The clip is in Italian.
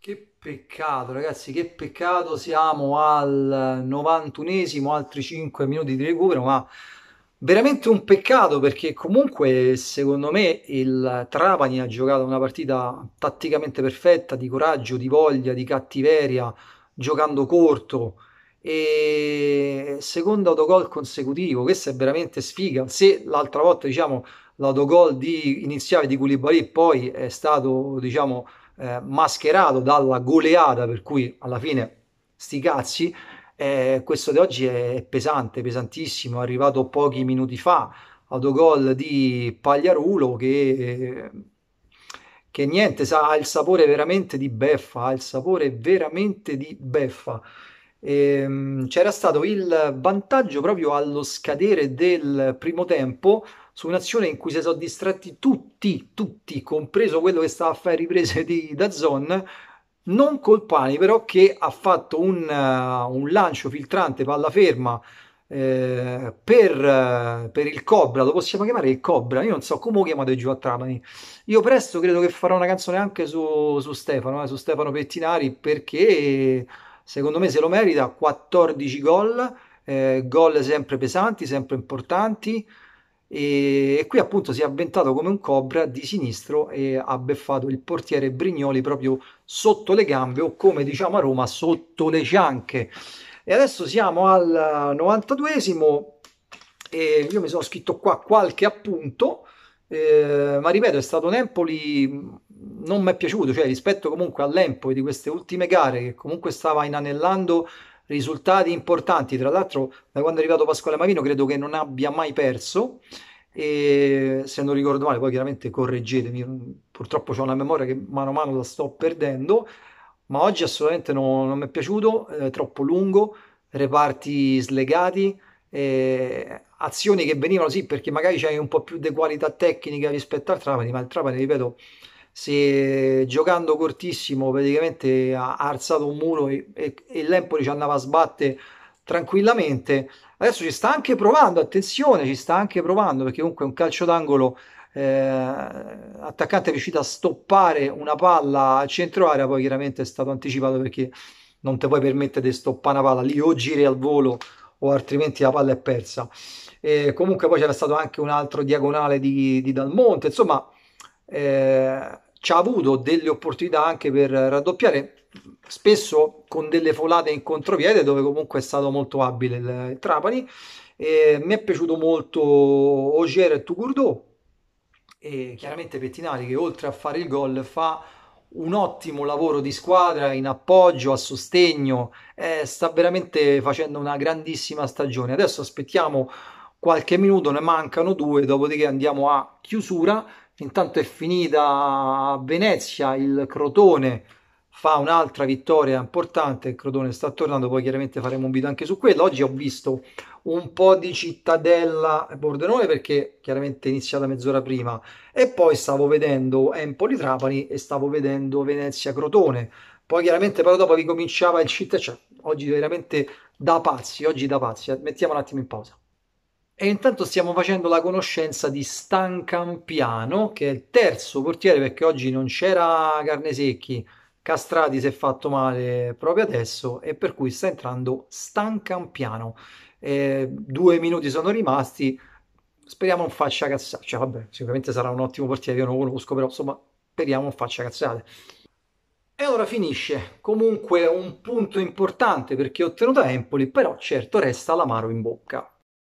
Che peccato, ragazzi, che peccato. Siamo al 91esimo, altri 5 minuti di recupero, ma veramente un peccato perché comunque secondo me il Trapani ha giocato una partita tatticamente perfetta, di coraggio, di voglia, di cattiveria, giocando corto e secondo autogol consecutivo, questa è veramente sfiga. Se l'altra volta, diciamo, l'autogol di iniziale di Koulibaly poi è stato, diciamo, eh, mascherato dalla goleata, per cui alla fine sti cazzi, eh, questo di oggi è pesante, pesantissimo, è arrivato pochi minuti fa, autogol di Pagliarulo che, che niente, sa, ha il sapore veramente di beffa, ha il sapore veramente di beffa. E, ehm, c'era stato il vantaggio proprio allo scadere del primo tempo su un'azione in cui si sono distratti tutti, tutti, compreso quello che stava a fare riprese di Dazzon, non Colpani però che ha fatto un, uh, un lancio filtrante palla ferma eh, per, uh, per, il Cobra, lo possiamo chiamare il Cobra, io non so come lo chiamate giù a Trapani, io presto credo che farò una canzone anche su, su Stefano, eh, su Stefano Pettinari perché secondo me se lo merita, 14 gol, eh, gol sempre pesanti, sempre importanti, e, qui appunto si è avventato come un cobra di sinistro e ha beffato il portiere Brignoli proprio sotto le gambe o come diciamo a Roma sotto le cianche e adesso siamo al 92esimo e io mi sono scritto qua qualche appunto eh, ma ripeto è stato un Empoli mm, non mi è piaciuto cioè rispetto comunque all'Empoli di queste ultime gare che comunque stava inanellando risultati importanti. Tra l'altro, da quando è arrivato Pasquale Mavino, credo che non abbia mai perso. E se non ricordo male, poi chiaramente correggetemi. Purtroppo ho una memoria che mano a mano la sto perdendo. Ma oggi assolutamente non, non mi è piaciuto, è eh, troppo lungo, reparti slegati, eh, azioni che venivano sì perché magari c'hai un po' più di qualità tecnica rispetto al Trapani, ma il Trapani, ripeto, se giocando cortissimo praticamente ha alzato un muro e, e, e l'Empoli ci andava a sbattere tranquillamente. Adesso ci sta anche provando, attenzione, ci sta anche provando perché comunque un calcio d'angolo eh, attaccante è riuscito a stoppare una palla al centro area, poi chiaramente è stato anticipato perché non ti puoi permettere di stoppare una palla lì o giri al volo o altrimenti la palla è persa. E comunque poi c'era stato anche un altro diagonale di, di Dalmonte, insomma... Eh, ci ha avuto delle opportunità anche per raddoppiare, spesso con delle folate in contropiede dove comunque è stato molto abile il, il Trapani. E mi è piaciuto molto Ogier e Tugurdo e chiaramente Pettinari che oltre a fare il gol fa un ottimo lavoro di squadra in appoggio, a sostegno, eh, sta veramente facendo una grandissima stagione. Adesso aspettiamo qualche minuto, ne mancano due, dopodiché andiamo a chiusura Intanto è finita a Venezia, il Crotone fa un'altra vittoria importante, il Crotone sta tornando, poi chiaramente faremo un video anche su quello. Oggi ho visto un po' di Cittadella Bordenone perché chiaramente è iniziata mezz'ora prima e poi stavo vedendo Empoli Trapani e stavo vedendo Venezia Crotone. Poi chiaramente però dopo ricominciava il Cittadella, cioè oggi veramente da pazzi, oggi da pazzi. Mettiamo un attimo in pausa. E intanto stiamo facendo la conoscenza di Stan Campiano, che è il terzo portiere, perché oggi non c'era Carnesecchi, Castrati si è fatto male proprio adesso, e per cui sta entrando Stan Campiano. Eh, due minuti sono rimasti, speriamo non faccia cazzate. Cioè, vabbè, sicuramente sarà un ottimo portiere, io non lo conosco, però insomma, speriamo non faccia cazzate. E ora finisce comunque un punto importante perché ottenuto Empoli, però certo resta l'amaro in bocca.